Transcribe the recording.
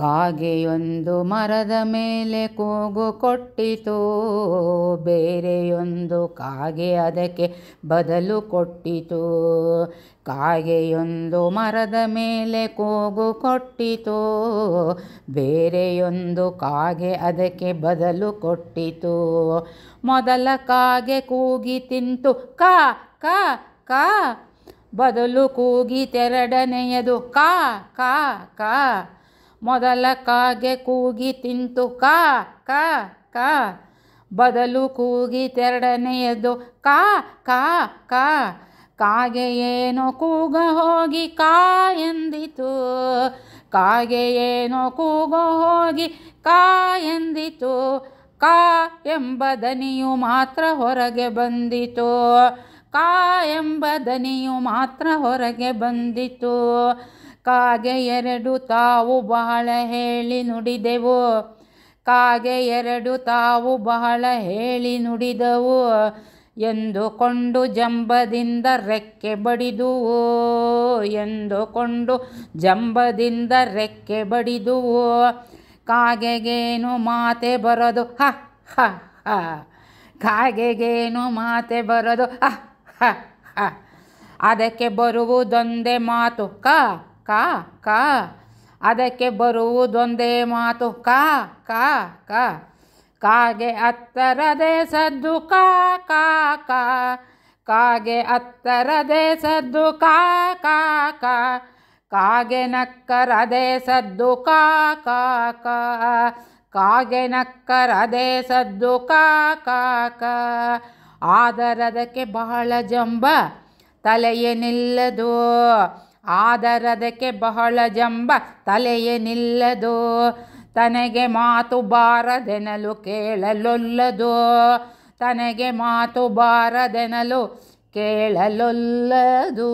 ಕಾಗೆಯೊಂದು ಮರದ ಮೇಲೆ ಕೂಗು ಕೊಟ್ಟಿತು ಬೇರೆಯೊಂದು ಕಾಗೆ ಅದಕ್ಕೆ ಬದಲು ಕೊಟ್ಟಿತು ಕಾಗೆಯೊಂದು ಮರದ ಮೇಲೆ ಕೂಗು ಕೊಟ್ಟಿತು ಬೇರೆಯೊಂದು ಕಾಗೆ ಅದಕ್ಕೆ ಬದಲು ಕೊಟ್ಟಿತು ಮೊದಲ ಕಾಗೆ ಕೂಗಿ ತಿಂತು ಕಾ ಕಾ ಕಾ ಬದಲು ಕೂಗಿ ತೆರಡನೆಯದು ಕಾ ಕಾ ಕಾ ಮೊದಲ ಕಾಗೆ ಕೂಗಿ ತಿಂತು ಕಾ ಕಾ ಕಾ ಬದಲು ಕೂಗಿ ತೆರಡನೆಯದು ಕಾ ಕಾ ಕಾ ಕಾಗೆ ಏನೋ ಕೂಗ ಹೋಗಿ ಕಾ ಎಂದಿತು ಕಾಗೆ ಏನೋ ಕೂಗ ಹೋಗಿ ಕಾ ಎಂದಿತು ಕಾ ಎಂಬ ದನಿಯು ಮಾತ್ರ ಹೊರಗೆ ಬಂದಿತು ಕಾ ಎಂಬ ದನಿಯು ಮಾತ್ರ ಹೊರಗೆ ಬಂದಿತು ಕಾಗೆ ಎರಡು ತಾವು ಬಹಳ ಹೇಳಿ ನುಡಿದೆವು ಕಾಗೆ ಎರಡು ತಾವು ಬಹಳ ಹೇಳಿ ನುಡಿದವು ಎಂದುಕೊಂಡು ಜಂಬದಿಂದ ರೆಕ್ಕೆ ಬಡಿದುವು ಎಂದುಕೊಂಡು ಜಂಬದಿಂದ ರೆಕ್ಕೆ ಬಡಿದುವು ಕಾಗೆಗೇನು ಮಾತೆ ಬರೋದು ಹ ಹ ಕಾಗೆಗೇನು ಮಾತೆ ಬರೋದು ಹ ಅದಕ್ಕೆ ಬರುವುದೊಂದೇ ಮಾತು ಕ ಕಾ ಕಾ ಅದಕ್ಕೆ ಬರುವುದೊಂದೇ ಮಾತು ಕಾ ಕಾ ಕ ಕಾಗೆ ಹತ್ತರದೆ ಸದ್ದು ಕಾ ಕಾ ಕಾ ಕಾಗೆ ಹತ್ತರದೆ ಸದ್ದು ಕಾ ಕಾ ಕಾ ಕಾಗೆ ನಕ್ಕರದೆ ಸದ್ದು ಕಾ ಕಾ ಕಾ ಕಾಗೆ ನಕ್ಕರದೆ ಸದ್ದು ಕಾ ಕಾ ಕಾ ಆದರದಕ್ಕೆ ಬಹಳ ಜಂಬ ತಲೆಯೇನಿಲ್ಲದು ಆದರದಕ್ಕೆ ಬಹಳ ಜಂಬ ತಲೆಯೇ ನಿಲ್ಲದು ತನಗೆ ಮಾತು ಬಾರದೆನಲು ಕೇಳಲೊಲ್ಲದು ತನಗೆ ಮಾತು ಬಾರದೆನಲು ಕೇಳಲೊಲ್ಲದು